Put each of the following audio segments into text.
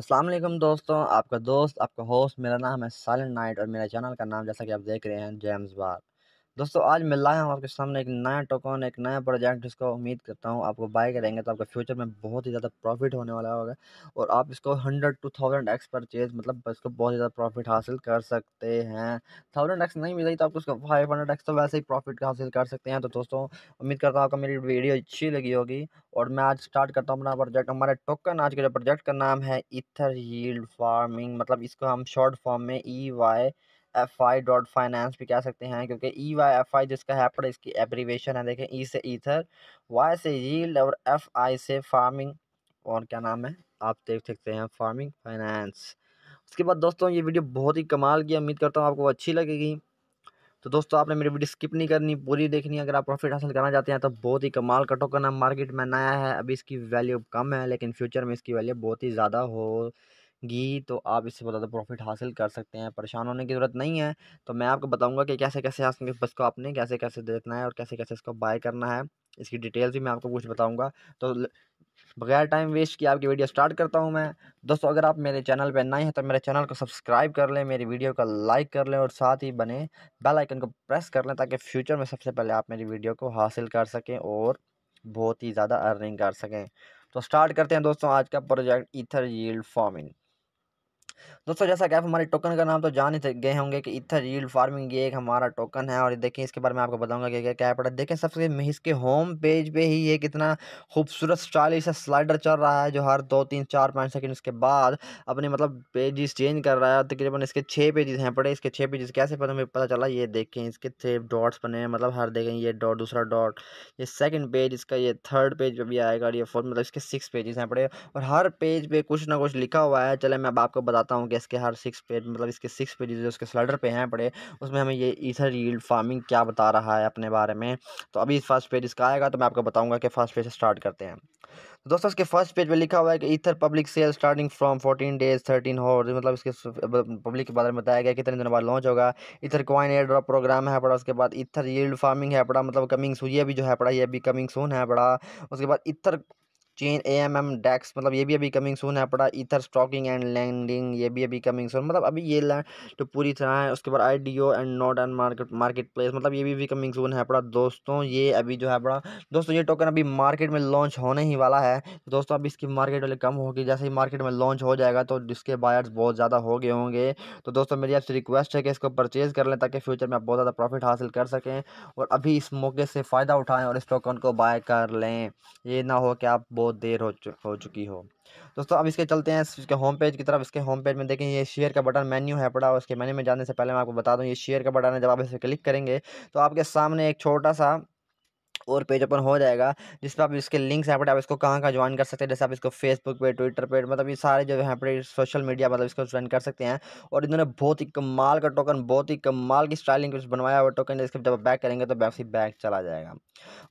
असलम दोस्तों आपका दोस्त आपका होस्ट मेरा नाम है साइलेंट नाइट और मेरे चैनल का नाम जैसा कि आप देख रहे हैं जेम्स बार दोस्तों आज मैं लाया हूँ आपके सामने एक नया टोकन एक नया प्रोजेक्ट जिसको उम्मीद करता हूँ आपको बाय करेंगे तो आपका फ्यूचर में बहुत ही ज़्यादा प्रॉफिट होने वाला होगा और आप इसको hundred to thousand X purchase मतलब इसको बहुत ज़्यादा प्रॉफिट हासिल कर सकते हैं थाउजेंड एक्स नहीं मिलेगी तो आप उसको फाइव हंड्रेड एक्स तो वैसे ही प्रॉफिट हासिल कर सकते हैं तो दोस्तों उम्मीद करता हूँ आपको मेरी वीडियो अच्छी लगी होगी और मैं आज स्टार्ट करता हूँ अपना प्रोजेक्ट हमारे टोकन आज के जो प्रोजेक्ट का नाम है इथर हील्ड फार्मिंग मतलब इसको हम शॉर्ट फॉर्म में E e Y F I dot finance भी कह सकते हैं क्योंकि ई वाई एफ आई जिसका है पर इसकी एब्रीवेशन है देखें ई e से ईथर वाई से यील्ड और एफ आई से फार्मिंग और क्या नाम है आप देख सकते हैं फार्मिंग फाइनेंस उसके बाद दोस्तों ये वीडियो बहुत ही कमाल की उम्मीद करता हूँ आपको अच्छी लगेगी तो दोस्तों आपने मेरी वीडियो स्किप नहीं करनी पूरी देखनी अगर आप प्रॉफिट हासिल करना चाहते हैं तो बहुत ही कमाल का टोकन है मार्केट में नया है अभी इसकी वैल्यू कम है लेकिन फ्यूचर में इसकी वैल्यू बहुत ही ज़्यादा हो गी तो आप इससे बहुत ज़्यादा प्रॉफिट हासिल कर सकते हैं परेशान होने की ज़रूरत नहीं है तो मैं आपको बताऊँगा कि कैसे कैसे बस को आपने कैसे कैसे देखना है और कैसे कैसे इसको बाय करना है इसकी डिटेल्स भी मैं आपको कुछ बताऊँगा तो बगैर टाइम वेस्ट किया आपकी वीडियो स्टार्ट करता हूं मैं दोस्तों अगर आप मेरे चैनल पर नए हैं तो मेरे चैनल को सब्सक्राइब कर लें मेरी वीडियो का लाइक कर लें और साथ ही बने बेल आइकन को प्रेस कर लें ताकि फ्यूचर में सबसे पहले आप मेरी वीडियो को हासिल कर सकें और बहुत ही ज़्यादा अर्निंग कर सकें तो स्टार्ट करते हैं दोस्तों आज का प्रोजेक्ट इथर यील्ड फार्मिंग तो दोस्तों जैसा कि आप हमारे टोकन का नाम तो जान ही गए होंगे कि इथर रील फार्मिंग ये एक हमारा टोकन है और देखिए इसके बारे में आपको बताऊंगा कि क्या क्या पड़ा देखें सबसे इसके होम पेज पे ही ये कितना खूबसूरत स्टाइलिश सा स्लाइडर चल रहा है जो हर दो तीन चार पाँच सेकेंड इसके बाद अपने मतलब पेजेस चेंज कर रहा है तकरीबन इसके छः पेजेस हैं पड़े इसके छः पेजेस कैसे पता हमें पता चला ये देखें इसके थे डॉट्स बने हैं मतलब हर देखें ये डॉट दूसरा डॉट ये सेकेंड पेज इसका ये थर्ड पेज पर भी आएगा और ये फोर्थ मतलब इसके सिक्स पेजेस हैं पड़े और हर पेज पर कुछ ना कुछ लिखा हुआ है चले मैं अब आपको बताता बताता हूँ कि इसके हर सिक्स पेज मतलब इसके सिक्स पेजेस जो स्लाइडर पे हैं पड़े उसमें हमें ये ईथर रील फार्मिंग क्या बता रहा है अपने बारे में तो अभी फर्स्ट पेज इसका आएगा तो मैं आपको बताऊँगा कि फर्स्ट पेज स्टार्ट करते हैं तो दोस्तों इसके फर्स्ट पेज पे लिखा हुआ है कि ether public sale starting from 14 days 13 और मतलब इसके पब्लिक के बारे में बताया गया कितने दिनों बाद लॉन्च होगा ether coin airdrop program है पड़ा उसके बाद ईथर यील्ड फार्मिंग है पड़ा मतलब कमिंग सून ये भी जो है पड़ा ये भी कमिंग सून है पड़ा उसके बाद ether chain A M M dex मतलब ये भी अभी कमिंग सोन है पड़ा इथर स्टॉकिंग एंड लैंडिंग ये भी अभी कमिंग सोन मतलब अभी ये लैंड तो पूरी तरह है उसके बाद I D O and not and market marketplace मतलब ये भी अभी कमिंग सोन है पड़ा दोस्तों ये अभी जो है पड़ा दोस्तों ये टोकन अभी मार्केट में लॉन्च होने ही वाला है तो दोस्तों अभी इसकी मार्केट वाली कम होगी जैसे ही मार्केट में लॉन्च हो जाएगा तो इसके बायर्स बहुत ज़्यादा हो गए होंगे तो दोस्तों मेरी आपसे रिक्वेस्ट है कि इसको परचेज़ कर लें ताकि फ्यूचर में आप बहुत ज़्यादा प्रॉफिट हासिल कर सकें और अभी इस मौके से फ़ायदा उठाएँ और इस टोकन को बाय कर लें ये ना हो कि आप बहुत बहुत देर हो चु, हो चुकी हो दोस्तों अब इसके चलते हैं इसके होम पेज की तरफ इसके होम पेज में देखें ये शेयर का बटन मेन्यू है पड़ा उसके मेन्यू में जाने से पहले मैं आपको बता दूं ये शेयर का बटन है जब आप इसे क्लिक करेंगे तो आपके सामने एक छोटा सा और पेज ओपन हो जाएगा जिस पर आप इसके लिंक्स यहाँ पर आप इसको कहाँ कहाँ ज्वाइन कर सकते हैं जैसे आप इसको फेसबुक पे ट्विटर पे मतलब ये सारे जो यहाँ पर सोशल मीडिया मतलब इसको ज्वाइन कर सकते हैं और इन्होंने बहुत ही कमाल का टोकन बहुत ही कमाल की स्टाइलिंग कुछ बनवाया हुआ टोकन जिसके जब बैक करेंगे तो बैक बैक चला जाएगा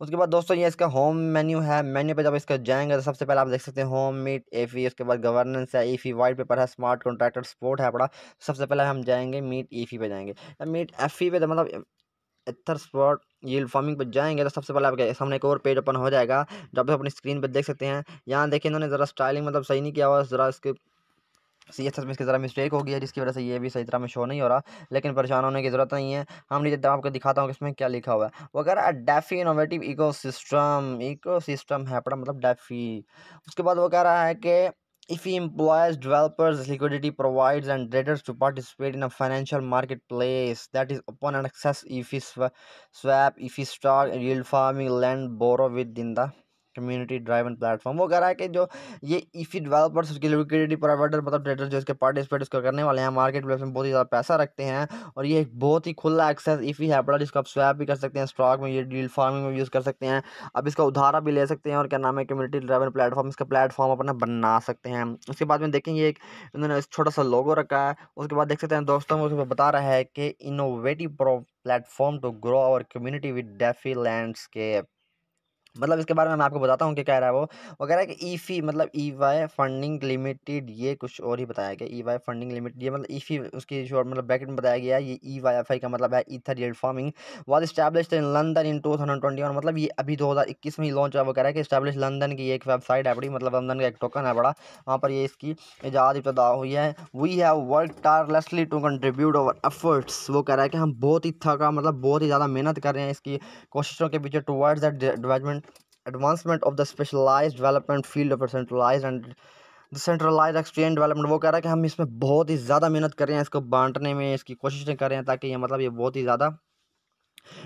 उसके बाद दोस्तों ये इसका होम मेन्यू है मेन्यू पर जब इसका जाएंगे तो सबसे पहले आप देख सकते हैं होम मीट ए उसके बाद गवर्नेंस है ईफी वाइट पेपर है स्मार्ट कॉन्ट्रैक्टर स्पोर्ट है अपना सबसे पहले हम जाएंगे मीट ई e पे जाएंगे मीट एफ e पे तो मतलब एथर स्पॉट यील फार्मिंग पर जाएंगे तो सबसे पहले आपके सामने एक और पेज ओपन हो जाएगा जो आप अपनी स्क्रीन पर देख सकते हैं यहाँ देखिए इन्होंने ज़रा स्टाइलिंग मतलब सही नहीं किया हुआ ज़रा इसके सी एस एस में इसकी ज़रा मिस्टेक हो गई है जिसकी वजह से ये भी सही तरह में शो नहीं हो रहा लेकिन परेशान होने की ज़रूरत नहीं है हम नीचे तरह आपको दिखाता हूँ कि इसमें क्या लिखा हुआ है वगैरह DeFi innovative ecosystem ecosystem है पड़ा मतलब डेफी उसके बाद वो कह रहा है कि if he employs developers liquidity provides and traders to participate in a financial marketplace that is open and access if he swap if he start yield farming land borrow within the community driven platform वो कह रहा है कि जो ये EFI e developers उसके liquidity provider मतलब trader जो इसके पार्टिसिपेट इसको करने वाले हैं मार्केट प्लेस में बहुत ही ज़्यादा पैसा रखते हैं और ये एक बहुत ही खुला एक्सेस ईफी है बड़ा जिसको आप स्वैप भी कर सकते हैं स्टॉक में ये डील फार्मिंग में यूज़ कर सकते हैं अब इसका उधारा भी ले सकते हैं और क्या नाम है कम्युनिटी ड्राइवन प्लेटफॉर्म इसका प्लेटफॉर्म अपना बना सकते हैं उसके बाद में देखेंगे एक इन्होंने छोटा सा लोगो रखा है उसके बाद देख सकते हैं दोस्तों उसमें बता रहा है कि innovative platform to grow our community with DeFi landscape मतलब इसके बारे में मैं आपको बताता हूँ कि कह रहा है वो वो कह रहा है कि ई e फी मतलब ई वाई फंडिंग लिमिटेड ये कुछ और ही बताया गया ई वाई फंडिंग लिमिटेड ये मतलब ई e फी उसकी जो मतलब ब्रैकेट में बताया गया ये ई वाई एफ आई का मतलब है ether farming was establish in London in two thousand twenty one मतलब ये अभी दो हज़ार इक्कीस में ही लॉन्च हुआ वो कह रहा है कि स्टैब्लिश लंदन की एक वेबसाइट है बड़ी मतलब लंदन का एक टोकन है बड़ा वहाँ पर ये इसकी इजाद इब्तदा हुई है we have work tirelessly to contribute our efforts वो कह रहा है कि हम बहुत ही थका मतलब बहुत ही ज़्यादा मेहनत कर रहे हैं इसकी कोशिशों के पीछे towards that development advancement of the specialize development field of centralize and centralize exchange development वो कह रहा है कि हम इसमें बहुत ही ज़्यादा मेहनत कर रहे हैं इसको बांटने में इसकी कोशिशें कर रहे हैं ताकि ये मतलब ये बहुत ही ज़्यादा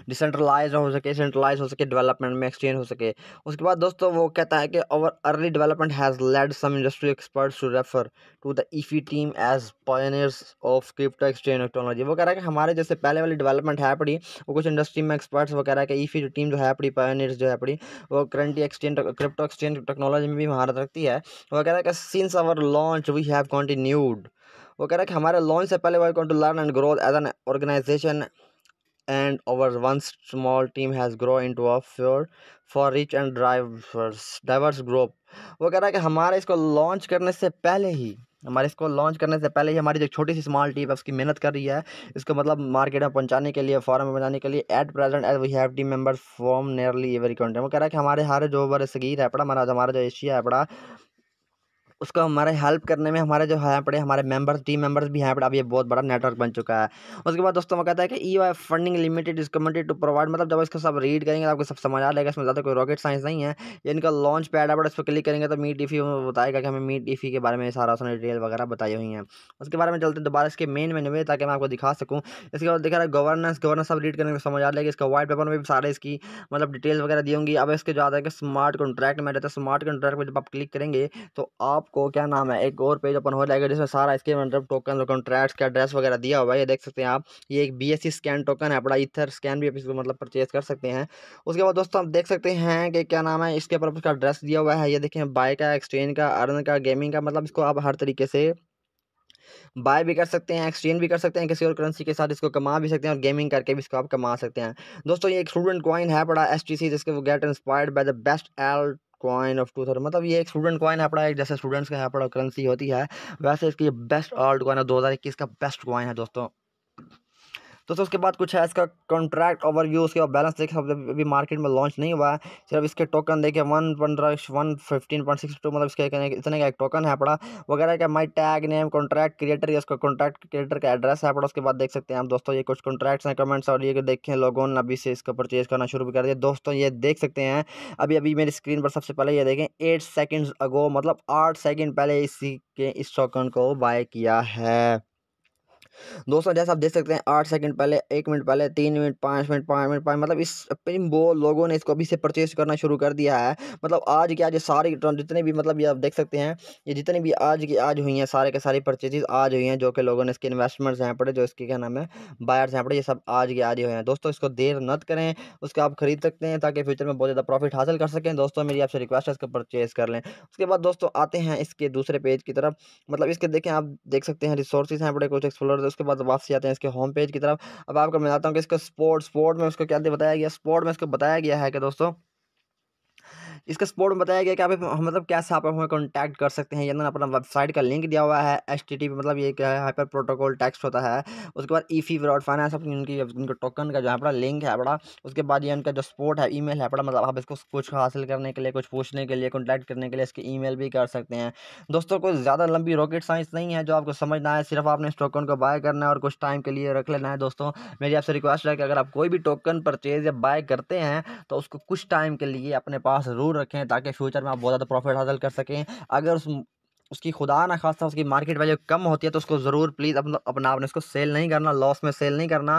डिसेंट्रलाइज हो सके सेंट्रलाइज हो सके डेवलपमेंट में एक्सचेंज हो सके उसके बाद दोस्तों वो कहता है कि over early development has led some industry experts to refer to the EFI team as pioneers of crypto exchange technology वो कह रहा है कि हमारे जैसे पहले वाली डेवलपमेंट है पड़ी वो कुछ इंडस्ट्री में एक्सपर्ट्स वगैरह कि ईफी e टीम जो है पड़ी पायनियर्स जो है पड़ी वो currency exchange crypto exchange technology में भी महारत रखती है वो कह रहा है कि since our launch we have continued वो कह रहा है कि हमारे लॉन्च से पहले we to learn and growth as an organization and our once small team has grown into a fair for rich and drivers diverse group वो कह रहा है कि हमारे इसको लॉन्च करने से पहले ही हमारे इसको लॉन्च करने से पहले ही हमारी जो छोटी सी स्मॉल टीम है उसकी मेहनत कर रही है इसको मतलब मार्केट में पहुंचाने के लिए फॉरम में पहुंचाने के लिए at present as we have team members from nearly every country वो कह रहा है कि हमारे हारे जो बड़े सगीर है पड़ा हमारा हमारा जो एशिया है पड़ा उसको हमारे हेल्प करने में हमारे जो यहाँ पड़े हमारे मेंबर्स टीम मेंबर्स भी यहाँ पड़े अब ये बहुत बड़ा नेटवर्क बन चुका है उसके बाद दोस्तों वो कहता है कि E funding limited is commented to provide मतलब जब इसको सब रीड करेंगे तो आपको सब समझ आ जाएगा इसमें ज़्यादा कोई रॉकेट साइंस नहीं है ये इनका लॉन्च पैड है इस पर क्लिक करेंगे तो मीट टीफी बताएगा कि हमें मीट टीफी के बारे में सारा उसने डिटेल वगैरह बताई हुई हैं उसके बारे में चलते दोबारा इसके मेन मेन्यू में ताकि मैं आपको दिखा सकूँ इसके बाद देखा गवर्नेंस गवर्नेंस सब रीड करने को समझ आ जाएगा इसका व्हाइट पेपर में भी सारे इसकी मतलब डिटेल्स वगैरह दी होंगी अब इसके जो आता है कि स्मार्ट कॉन्ट्रैक्ट में रहता है स्मार्ट कॉन्ट्रैक्ट में जब आप क्लिक करेंगे तो आप आपको क्या नाम है एक और पेज ओपन हो जाएगा जिसमें सारा इसके मतलब टोकन कॉन्ट्रैक्ट्स का एड्रेस वगैरह दिया हुआ है ये देख सकते हैं आप ये एक बी स्कैन टोकन है अपना इथर स्कैन भी आप इसको मतलब परचेज कर सकते हैं उसके बाद दोस्तों आप देख सकते हैं कि क्या नाम है इसके ऊपर उसका एड्रेस दिया हुआ है ये देखें बाय का एक्सचेंज का अर्न का गेमिंग का मतलब इसको आप हर तरीके से बाय भी कर सकते हैं एक्सचेंज भी कर सकते हैं किसी और करेंसी के साथ इसको कमा भी सकते हैं और गेमिंग करके भी इसको आप कमा सकते हैं दोस्तों ये एक स्टूडेंट कॉइन है बड़ा एस जिसके वो get inspired by the best L coin of two thousand मतलब ये एक स्टूडेंट कॉइन है अपना एक जैसे स्टूडेंट्स का यहाँ पर करेंसी होती है वैसे इसकी बेस्ट ऑल्ड कॉइन है दो हज़ार इक्कीस का बेस्ट कॉइन है दोस्तों दोस्तों उसके बाद कुछ है इसका कॉन्ट्रैक्ट ओवर व्यू उसके बाद बैलेंस देखिए अभी मार्केट में लॉन्च नहीं हुआ है सिर्फ इसके टोकन देखिए वन पंद्रह one fifteen point six two मतलब इसके इतने का एक टोकन है पड़ा वगैरह का my tag name contract creator या उसका कॉन्ट्रैक्ट क्रिएटर का एड्रेस है पड़ा उसके बाद देख सकते हैं आप दोस्तों ये कुछ कॉन्ट्रैक्ट्स हैं कमेंट्स और ये देखें लोगों ने अभी से इसका परचेज करना शुरू कर दिया दोस्तों ये देख सकते हैं अभी अभी मेरी स्क्रीन पर सबसे पहले ये देखें एट सेकेंड्स अगो मतलब आठ सेकेंड पहले इसी के इस टोकन को बाय किया है दोस्तों जैसा आप देख सकते हैं आठ सेकंड पहले एक मिनट पहले तीन मिनट पाँच मिनट पाँच मिनट पाँच मतलब इस पिन वो लोगों ने इसको अभी से परचेज करना शुरू कर दिया है मतलब आज के आज सारे जितने भी मतलब ये आप देख सकते हैं ये जितने भी आज की आज हुई हैं सारे के सारे परचेजेज आज हुई हैं जो कि लोगों ने इसके इन्वेस्टमेंट्स हैं पड़े जो इसके क्या नाम है बायर्स हैं पड़े ये सब आज के आज हुए हैं दोस्तों इसको देर नत करें उसका आप खरीद सकते हैं ताकि फ्यूचर में बहुत ज़्यादा प्रॉफिट हासिल कर सकें दोस्तों मेरी आपसे रिक्वेस्ट है इसको परचेज़ कर लें उसके बाद दोस्तों आते हैं इसके दूसरे पेज की तरफ मतलब इसके देखें आप देख सकते हैं रिसोर्सेज हैं बड़े कुछ एक्सप्लोर उसके बाद वापस जाते हैं इसके होम पेज की तरफ अब आपको मैं बताता हूँ कि इसको स्पोर्ट स्पोर्ट में उसको क्या बताया गया स्पोर्ट में इसको बताया गया है कि दोस्तों इसका स्पोर्ट में बताया गया कि आप मतलब कैसे आप हमें कॉन्टैक्ट कर सकते हैं यानी अपना वेबसाइट का लिंक दिया हुआ है एच मतलब ये क्या है हाइपर प्रोटोकॉल टेक्स्ट होता है उसके बाद ई फी ब्रॉड फाइनेंस उनकी उनके टोकन का जो है बड़ा लिंक है बड़ा उसके बाद ये उनका जो स्पोर्ट है ई है बड़ा मतलब आप इसको कुछ हासिल करने के लिए कुछ पूछने के लिए कॉन्टैक्ट करने के लिए इसकी ई भी कर सकते हैं दोस्तों कोई ज़्यादा लंबी रॉकेट साइंस नहीं है जो आपको समझना है सिर्फ आपने इस टोकन को बाय करना है और कुछ टाइम के लिए रख लेना है दोस्तों मेरी आपसे रिक्वेस्ट है कि अगर आप कोई भी टोकन परचेज या बाय करते हैं तो उसको कुछ टाइम के लिए अपने पास ज़रूर रखें ताकि फ्यूचर में आप बहुत ज़्यादा प्रॉफिट हासिल कर सकें अगर उस उसकी खुदा ना खास्ता उसकी मार्केट वैल्यू कम होती है तो उसको ज़रूर प्लीज़ अपना अपना आपने उसको सेल नहीं करना लॉस में सेल नहीं करना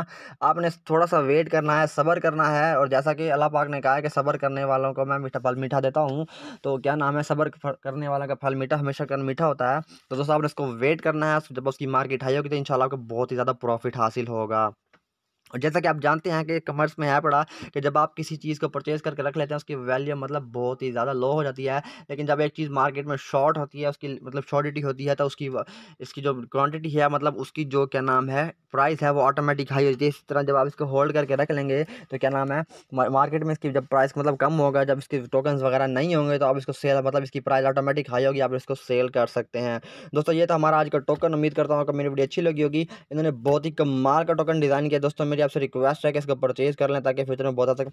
आपने थोड़ा सा वेट करना है सब्र करना है और जैसा कि अल्लाह पाक ने कहा है कि सब्र करने वालों को मैं मीठा फल मीठा देता हूँ तो क्या नाम है सब्र करने वाला का फल मीठा हमेशा कर मीठा होता है तो दोस्तों आपने उसको वेट करना है जब उसकी मार्केट हाई होगी तो इन आपको बहुत ही ज़्यादा प्रॉफिट हासिल होगा और जैसा कि आप जानते हैं कि कमर्स में है पड़ा कि जब आप किसी चीज़ को परचेज़ करके रख लेते हैं उसकी वैल्यू मतलब बहुत ही ज़्यादा लो हो जाती है लेकिन जब एक चीज़ मार्केट में शॉर्ट होती है उसकी मतलब शॉर्टिटी होती है तो उसकी इसकी जो क्वांटिटी है मतलब उसकी जो क्या नाम है प्राइस है वो ऑटोमेटिक हाई हो जाती है इसी तरह जब आप इसको होल्ड करके रख लेंगे तो क्या नाम है मार्केट में इसकी जब प्राइस मतलब कम होगा जब इसके टोकन वगैरह नहीं होंगे तो आप इसको सेल मतलब इसकी प्राइस ऑटोमेटिक हाई होगी आप इसको सेल कर सकते हैं दोस्तों ये तो हमारा आज का टोकन उम्मीद करता हूँ कि मेरी वीडियो अच्छी लगी होगी इन्होंने बहुत ही कम का टोकन डिज़ाइन किया दोस्तों मुझे मेरी आपसे रिक्वेस्ट है कि इसको परचेज़ कर लें ताकि फ्यूचर में बहुत ज़्यादा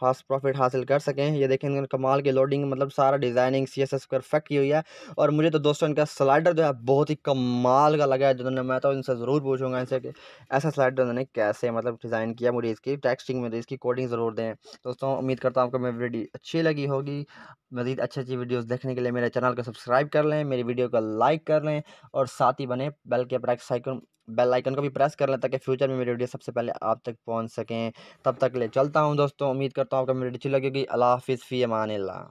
खास प्रॉफिट हासिल कर सकें ये देखें कमाल की लोडिंग मतलब सारा designing C S S perfect की हुई है और मुझे तो दोस्तों इनका स्लाइडर जो है बहुत ही कमाल का लगा है जिन्होंने मैं तो इनसे ज़रूर पूछूंगा इनसे कि ऐसा स्लाइडर उन्होंने कैसे मतलब डिज़ाइन किया मुझे इसकी टेक्सटिंग में तो इसकी कोडिंग ज़रूर दें दोस्तों उम्मीद करता हूँ आपको मेरी वीडियो अच्छी लगी होगी मज़ीद अच्छी अच्छी वीडियोज़ देखने के लिए मेरे चैनल को सब्सक्राइब कर लें मेरी वीडियो को लाइक कर लें और साथ ही बने बेल के प्राइक्स आइकन बेल आइकन को भी प्रेस कर लें ताकि फ्यूचर में मेरी वीडियो सबसे पहले आप तक पहुंच सकें तब तक ले चलता हूं दोस्तों उम्मीद करता हूं आपको मेरी वीडियो अच्छी लगेगी अला हाफिज़ फ़ी अमान ला